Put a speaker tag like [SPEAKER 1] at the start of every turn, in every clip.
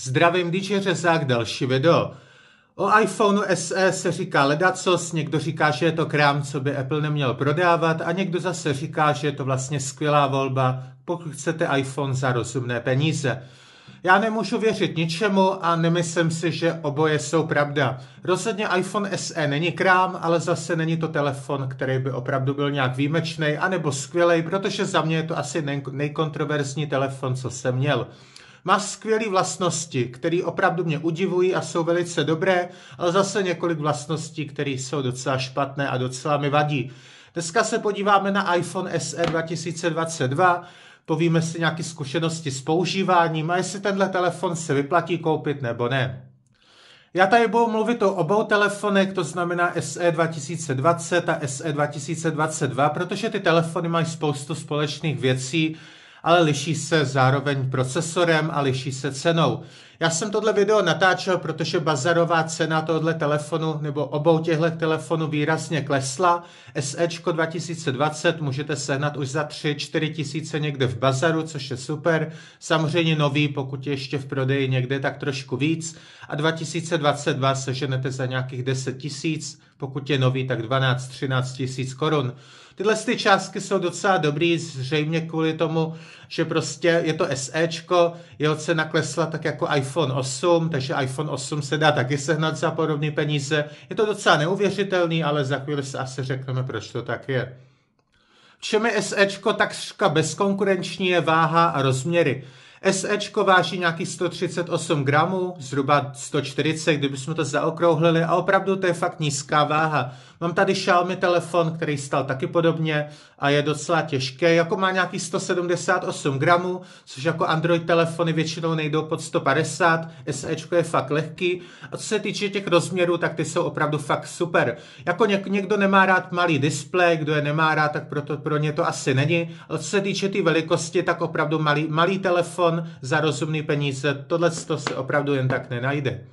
[SPEAKER 1] Zdravím DJ Řezák, další video. O iPhoneu SE se říká ledacos, někdo říká, že je to krám, co by Apple neměl prodávat a někdo zase říká, že je to vlastně skvělá volba, pokud chcete iPhone za rozumné peníze. Já nemůžu věřit ničemu a nemyslím si, že oboje jsou pravda. Rozhodně iPhone SE není krám, ale zase není to telefon, který by opravdu byl nějak výjimečný anebo skvělý, protože za mě je to asi nejkontroverzní telefon, co jsem měl. Má skvělé vlastnosti, které opravdu mě udivují a jsou velice dobré, ale zase několik vlastností, které jsou docela špatné a docela mi vadí. Dneska se podíváme na iPhone SE 2022, povíme si nějaké zkušenosti s používáním a jestli tenhle telefon se vyplatí koupit nebo ne. Já tady budu mluvit o obou telefonech, to znamená SE 2020 a SE 2022, protože ty telefony mají spoustu společných věcí, ale liší se zároveň procesorem a liší se cenou. Já jsem tohle video natáčel, protože bazarová cena tohle telefonu nebo obou těchto telefonů výrazně klesla. SEčko 2020 můžete sehnat už za 3-4 tisíce někde v bazaru, což je super. Samozřejmě nový, pokud je ještě v prodeji někde, tak trošku víc. A 2022 seženete za nějakých 10 tisíc, pokud je nový, tak 12-13 tisíc korun. Tyhle ty částky jsou docela dobrý, zřejmě kvůli tomu, že prostě je to SEčko, jeho cena klesla tak jako iPhone iPhone 8, takže iPhone 8 se dá taky sehnat za podobné peníze. Je to docela neuvěřitelný, ale za chvíli se asi řekneme, proč to tak je. V čem je SEčko takřka bezkonkurenční je váha a rozměry. SEčko váží nějaký 138 gramů, zhruba 140, kdybychom to zaokrouhlili a opravdu to je fakt nízká váha. Mám tady Xiaomi telefon, který stal taky podobně a je docela těžký, jako má nějaký 178 gramů, což jako Android telefony většinou nejdou pod 150, SEčko je fakt lehký a co se týče těch rozměrů, tak ty jsou opravdu fakt super. Jako něk- někdo nemá rád malý displej, kdo je nemá rád, tak proto pro ně to asi není, ale co se týče té tý velikosti, tak opravdu malý, malý telefon, telefon za rozumný peníze. Tohle to se opravdu jen tak nenajde.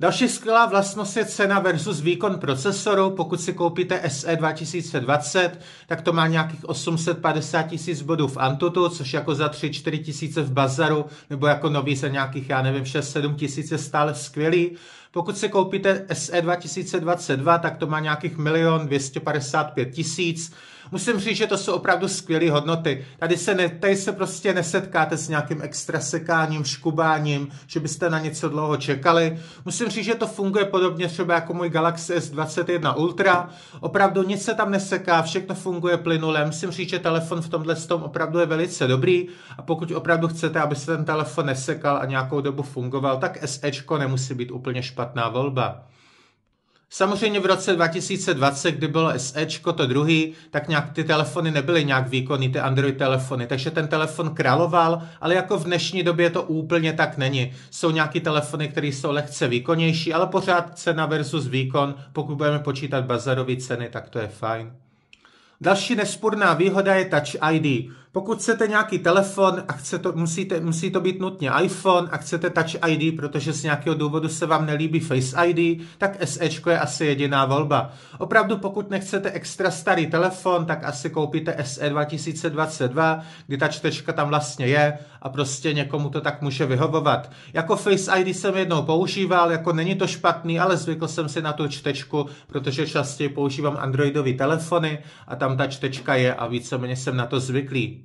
[SPEAKER 1] Další skvělá vlastnost je cena versus výkon procesoru. Pokud si koupíte SE 2020, tak to má nějakých 850 tisíc bodů v Antutu, což jako za 3-4 tisíce v Bazaru, nebo jako nový za nějakých, já nevím, 6-7 tisíc je stále skvělý. Pokud si koupíte SE 2022, tak to má nějakých 1 255 tisíc musím říct, že to jsou opravdu skvělé hodnoty. Tady se, ne, tady se prostě nesetkáte s nějakým extra sekáním, škubáním, že byste na něco dlouho čekali. Musím říct, že to funguje podobně třeba jako můj Galaxy S21 Ultra. Opravdu nic se tam neseká, všechno funguje plynule. Musím říct, že telefon v tomhle tom opravdu je velice dobrý a pokud opravdu chcete, aby se ten telefon nesekal a nějakou dobu fungoval, tak SEčko nemusí být úplně špatná volba. Samozřejmě v roce 2020, kdy bylo SEčko, to druhý, tak nějak ty telefony nebyly nějak výkonný, ty Android telefony, takže ten telefon královal, ale jako v dnešní době to úplně tak není. Jsou nějaký telefony, které jsou lehce výkonnější, ale pořád cena versus výkon, pokud budeme počítat bazarové ceny, tak to je fajn. Další nesporná výhoda je Touch ID. Pokud chcete nějaký telefon a chce to, musíte, musí to být nutně iPhone a chcete Touch ID, protože z nějakého důvodu se vám nelíbí Face ID, tak SE je asi jediná volba. Opravdu pokud nechcete extra starý telefon, tak asi koupíte SE 2022, kdy ta čtečka tam vlastně je a prostě někomu to tak může vyhovovat. Jako Face ID jsem jednou používal, jako není to špatný, ale zvykl jsem si na tu čtečku, protože častěji používám Androidové telefony a tam ta čtečka je a víceméně jsem na to zvyklý.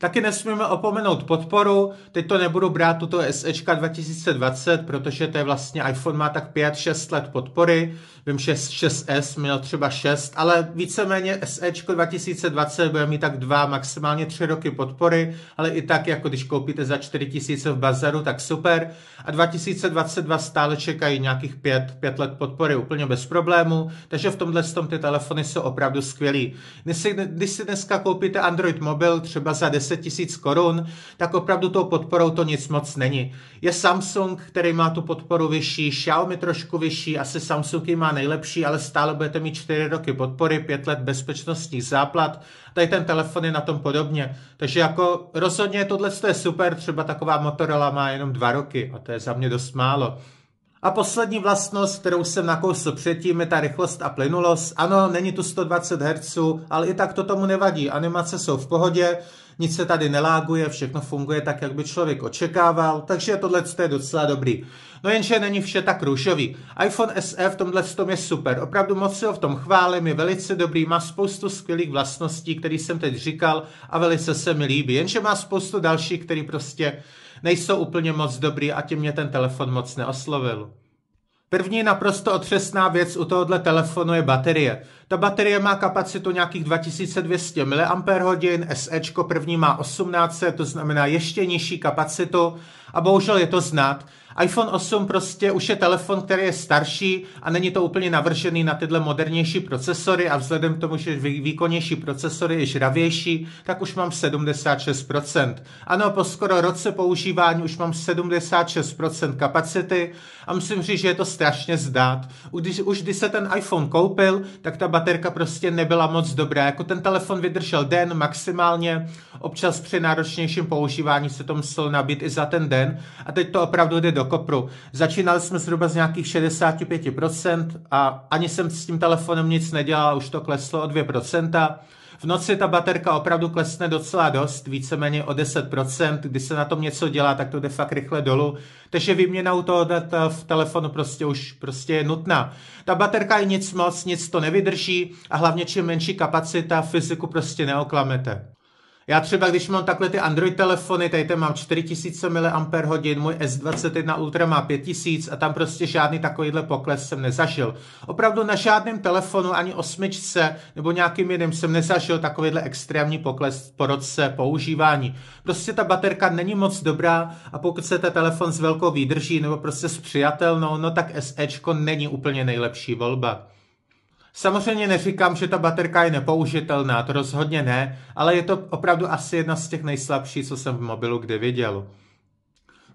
[SPEAKER 1] Taky nesmíme opomenout podporu, teď to nebudu brát tuto SEčka 2020, protože to je vlastně iPhone má tak 5-6 let podpory, vím, že 6S měl třeba 6, ale víceméně SEčko 2020 bude mít tak dva, maximálně tři roky podpory, ale i tak, jako když koupíte za 4000 v bazaru, tak super. A 2022 stále čekají nějakých pět, 5 let podpory úplně bez problému, takže v tomhle tom ty telefony jsou opravdu skvělý. Když si, když si dneska koupíte Android mobil třeba za 10 000 korun, tak opravdu tou podporou to nic moc není. Je Samsung, který má tu podporu vyšší, Xiaomi trošku vyšší, asi Samsung ji má nejlepší, ale stále budete mít 4 roky podpory, 5 let bezpečnostních záplat, tady ten telefon je na tom podobně. Takže jako rozhodně tohle je super, třeba taková Motorola má jenom 2 roky a to je za mě dost málo. A poslední vlastnost, kterou jsem nakousl předtím, je ta rychlost a plynulost. Ano, není tu 120 Hz, ale i tak to tomu nevadí. Animace jsou v pohodě, nic se tady neláguje, všechno funguje tak, jak by člověk očekával, takže tohle je docela dobrý. No jenže není vše tak růžový. iPhone SE v tomhle tom je super, opravdu moc si ho v tom chválím, je velice dobrý, má spoustu skvělých vlastností, které jsem teď říkal a velice se mi líbí, jenže má spoustu dalších, které prostě nejsou úplně moc dobrý a tím mě ten telefon moc neoslovil. První naprosto otřesná věc u tohohle telefonu je baterie. Ta baterie má kapacitu nějakých 2200 mAh, SEčko první má 18, to znamená ještě nižší kapacitu a bohužel je to znát. iPhone 8 prostě už je telefon, který je starší a není to úplně navržený na tyhle modernější procesory a vzhledem k tomu, že výkonnější procesory je žravější, tak už mám 76%. Ano, po skoro roce používání už mám 76% kapacity a musím říct, že je to strašně zdát. Už když, už když se ten iPhone koupil, tak ta baterka prostě nebyla moc dobrá. Jako ten telefon vydržel den maximálně, občas při náročnějším používání se to musel nabít i za ten den a teď to opravdu jde do kopru. Začínali jsme zhruba z nějakých 65% a ani jsem s tím telefonem nic nedělal, už to kleslo o 2%. V noci ta baterka opravdu klesne docela dost, víceméně o 10%, když se na tom něco dělá, tak to jde fakt rychle dolů. Takže výměna u toho dat eh, v telefonu prostě už prostě je nutná. Ta baterka je nic moc, nic to nevydrží a hlavně čím menší kapacita, fyziku prostě neoklamete. Já třeba, když mám takhle ty Android telefony, tady ten mám 4000 mAh, můj S21 Ultra má 5000 a tam prostě žádný takovýhle pokles jsem nezažil. Opravdu na žádném telefonu, ani osmičce nebo nějakým jiným jsem nezažil takovýhle extrémní pokles po roce používání. Prostě ta baterka není moc dobrá a pokud se ten telefon s velkou výdrží nebo prostě s přijatelnou, no tak SEčko není úplně nejlepší volba. Samozřejmě neříkám, že ta baterka je nepoužitelná, to rozhodně ne, ale je to opravdu asi jedna z těch nejslabších, co jsem v mobilu kdy viděl.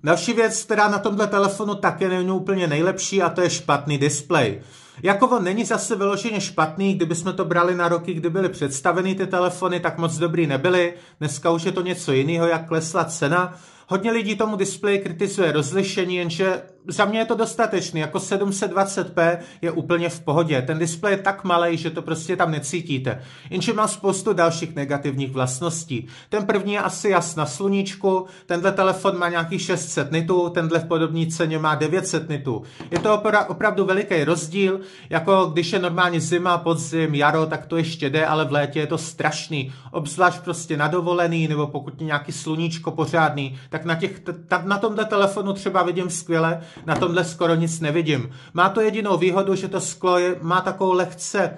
[SPEAKER 1] Další věc, která na tomhle telefonu také není úplně nejlepší, a to je špatný displej. Jako on není zase vyloženě špatný, kdybychom to brali na roky, kdy byly představeny ty telefony, tak moc dobrý nebyly. Dneska už je to něco jiného, jak klesla cena. Hodně lidí tomu displeji kritizuje rozlišení, jenže za mě je to dostatečný, jako 720p je úplně v pohodě. Ten displej je tak malý, že to prostě tam necítíte. Jenže má spoustu dalších negativních vlastností. Ten první je asi jas na sluníčku, tenhle telefon má nějaký 600 nitů, tenhle v podobní ceně má 900 nitů. Je to opra- opravdu veliký rozdíl, jako když je normálně zima, podzim, jaro, tak to ještě jde, ale v létě je to strašný. Obzvlášť prostě na dovolený, nebo pokud je nějaký sluníčko pořádný, tak na, těch, t- na tomhle telefonu třeba vidím skvěle, na tomhle skoro nic nevidím. Má to jedinou výhodu, že to sklo je, má takovou lehce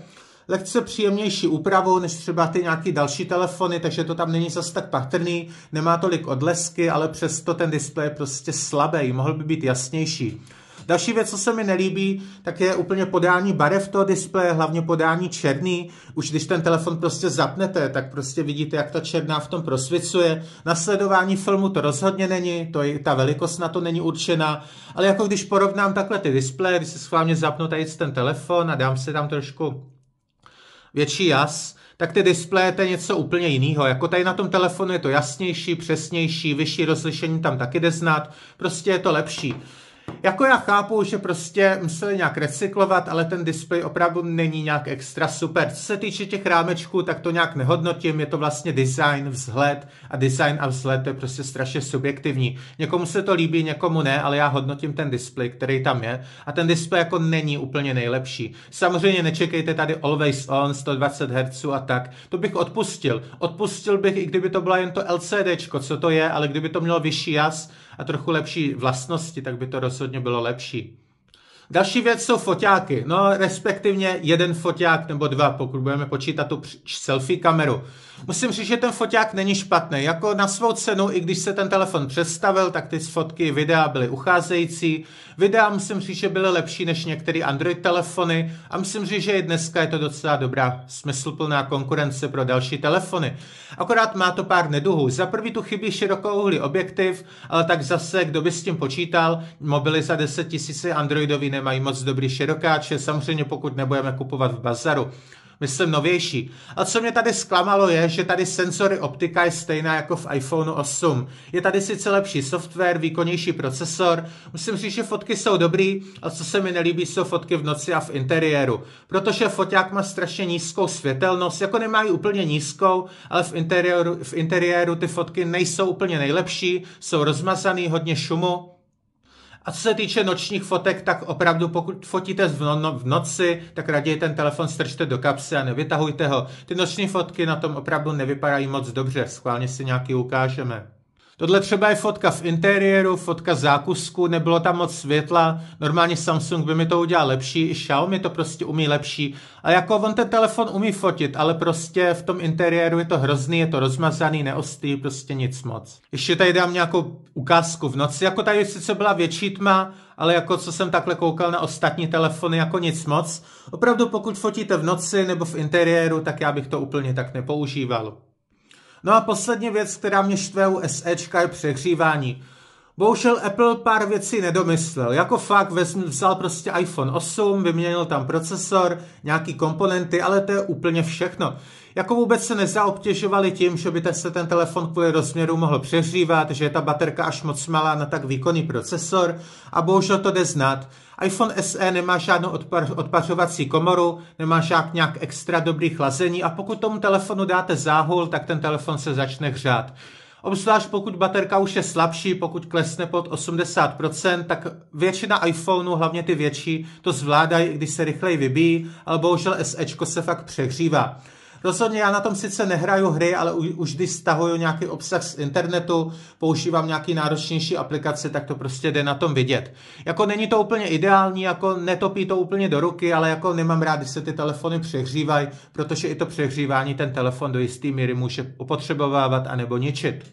[SPEAKER 1] lehce příjemnější úpravu než třeba ty nějaký další telefony, takže to tam není zase tak patrný, nemá tolik odlesky, ale přesto ten displej je prostě slabý, mohl by být jasnější. Další věc, co se mi nelíbí, tak je úplně podání barev toho displeje, hlavně podání černý. Už když ten telefon prostě zapnete, tak prostě vidíte, jak ta černá v tom prosvicuje. Na sledování filmu to rozhodně není, to je, ta velikost na to není určena, ale jako když porovnám takhle ty displeje, když se schválně zapnu tady ten telefon a dám si tam trošku větší jas, tak ty displeje to je něco úplně jiného. Jako tady na tom telefonu je to jasnější, přesnější, vyšší rozlišení tam taky jde znát, prostě je to lepší. Jako já chápu, že prostě museli nějak recyklovat, ale ten displej opravdu není nějak extra super. Co se týče těch rámečků, tak to nějak nehodnotím, je to vlastně design, vzhled a design a vzhled to je prostě strašně subjektivní. Někomu se to líbí, někomu ne, ale já hodnotím ten displej, který tam je a ten displej jako není úplně nejlepší. Samozřejmě nečekejte tady always on, 120 Hz a tak. To bych odpustil. Odpustil bych, i kdyby to byla jen to LCDčko, co to je, ale kdyby to mělo vyšší jas, a trochu lepší vlastnosti, tak by to rozhodně bylo lepší. Další věc jsou foťáky, no respektivně jeden foťák nebo dva, pokud budeme počítat tu selfie kameru. Musím říct, že ten foťák není špatný. Jako na svou cenu, i když se ten telefon přestavil, tak ty fotky, videa byly ucházející. Videa musím říct, že byly lepší než některé Android telefony a musím říct, že i dneska je to docela dobrá smysluplná konkurence pro další telefony. Akorát má to pár neduhů. Za prvý tu chybí širokouhlý objektiv, ale tak zase, kdo by s tím počítal, mobily za 10 000 Androidový nemají moc dobrý širokáče, samozřejmě pokud nebudeme kupovat v bazaru myslím novější. A co mě tady zklamalo je, že tady senzory optika je stejná jako v iPhone 8. Je tady sice lepší software, výkonnější procesor, musím říct, že fotky jsou dobrý a co se mi nelíbí jsou fotky v noci a v interiéru, protože foták má strašně nízkou světelnost, jako nemají úplně nízkou, ale v interiéru, v interiéru ty fotky nejsou úplně nejlepší, jsou rozmazaný, hodně šumu, a co se týče nočních fotek, tak opravdu pokud fotíte no-, no-, v noci, tak raději ten telefon strčte do kapsy a nevytahujte ho. Ty noční fotky na tom opravdu nevypadají moc dobře, schválně si nějaký ukážeme. Tohle třeba je fotka v interiéru, fotka z zákusku, nebylo tam moc světla, normálně Samsung by mi to udělal lepší, i Xiaomi to prostě umí lepší. A jako on ten telefon umí fotit, ale prostě v tom interiéru je to hrozný, je to rozmazaný, neostý, prostě nic moc. Ještě tady dám nějakou ukázku v noci, jako tady sice byla větší tma, ale jako co jsem takhle koukal na ostatní telefony, jako nic moc. Opravdu pokud fotíte v noci nebo v interiéru, tak já bych to úplně tak nepoužíval. No a poslední věc, která mě štve u SEčka, je přehřívání. Bohužel Apple pár věcí nedomyslel. Jako fakt vzal prostě iPhone 8, vyměnil tam procesor, nějaký komponenty, ale to je úplně všechno. Jako vůbec se nezaobtěžovali tím, že by se ten telefon kvůli rozměru mohl přeřívat, že je ta baterka až moc malá na tak výkonný procesor a bohužel to jde znát. iPhone SE nemá žádnou odpa- odpařovací komoru, nemá žádný nějak extra dobrý chlazení a pokud tomu telefonu dáte záhul, tak ten telefon se začne hřát. Obzvlášť pokud baterka už je slabší, pokud klesne pod 80%, tak většina iPhoneů, hlavně ty větší, to zvládají, když se rychleji vybíjí, ale bohužel SEčko se fakt přehřívá. Rozhodně já na tom sice nehraju hry, ale už, už když stahuju nějaký obsah z internetu, používám nějaký náročnější aplikace, tak to prostě jde na tom vidět. Jako není to úplně ideální, jako netopí to úplně do ruky, ale jako nemám rád, když se ty telefony přehřívají, protože i to přehřívání ten telefon do jisté míry může opotřebovávat anebo ničit.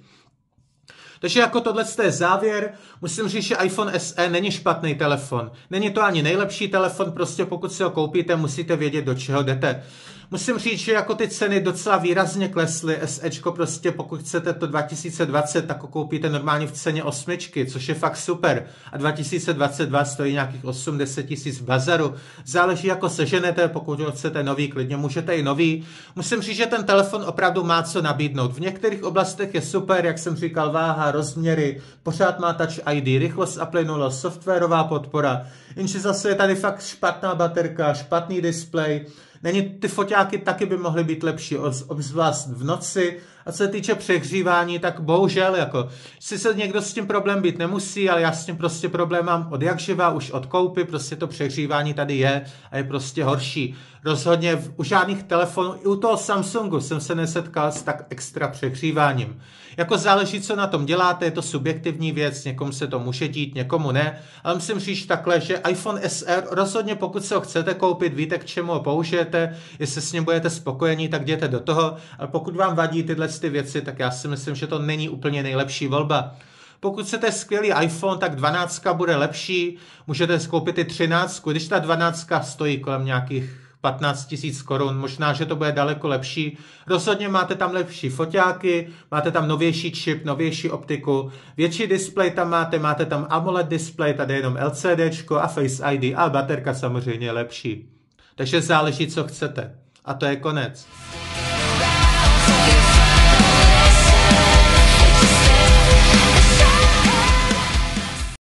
[SPEAKER 1] Takže jako tohle je závěr, musím říct, že iPhone SE není špatný telefon. Není to ani nejlepší telefon, prostě pokud si ho koupíte, musíte vědět, do čeho jdete. Musím říct, že jako ty ceny docela výrazně klesly. SEčko prostě pokud chcete to 2020, tak ho koupíte normálně v ceně osmičky, což je fakt super. A 2022 stojí nějakých 80 tisíc v bazaru. Záleží jako seženete, pokud ho chcete nový, klidně můžete i nový. Musím říct, že ten telefon opravdu má co nabídnout. V některých oblastech je super, jak jsem říkal, váha, rozměry, pořád má Touch ID, rychlost a plynulost, softwarová podpora, jenže zase je tady fakt špatná baterka, špatný displej, není ty foťáky taky by mohly být lepší, obzvlášť v noci, a co se týče přehřívání, tak bohužel, jako, si se někdo s tím problém být nemusí, ale já s tím prostě problém mám od jak živa, už od koupy, prostě to přehřívání tady je a je prostě horší. Rozhodně v, u žádných telefonů, i u toho Samsungu jsem se nesetkal s tak extra přehříváním. Jako záleží, co na tom děláte, je to subjektivní věc, někomu se to může dít, někomu ne, ale musím říct takhle, že iPhone SR rozhodně pokud se ho chcete koupit, víte, k čemu ho použijete, jestli s ním budete spokojení, tak jděte do toho, ale pokud vám vadí tyhle ty věci, tak já si myslím, že to není úplně nejlepší volba. Pokud chcete skvělý iPhone, tak 12 bude lepší, můžete skoupit i 13, když ta 12 stojí kolem nějakých 15 tisíc korun, možná, že to bude daleko lepší. Rozhodně máte tam lepší foťáky, máte tam novější čip, novější optiku, větší displej tam máte, máte tam AMOLED displej, tady jenom LCD a Face ID a baterka samozřejmě lepší. Takže záleží, co chcete. A to je konec.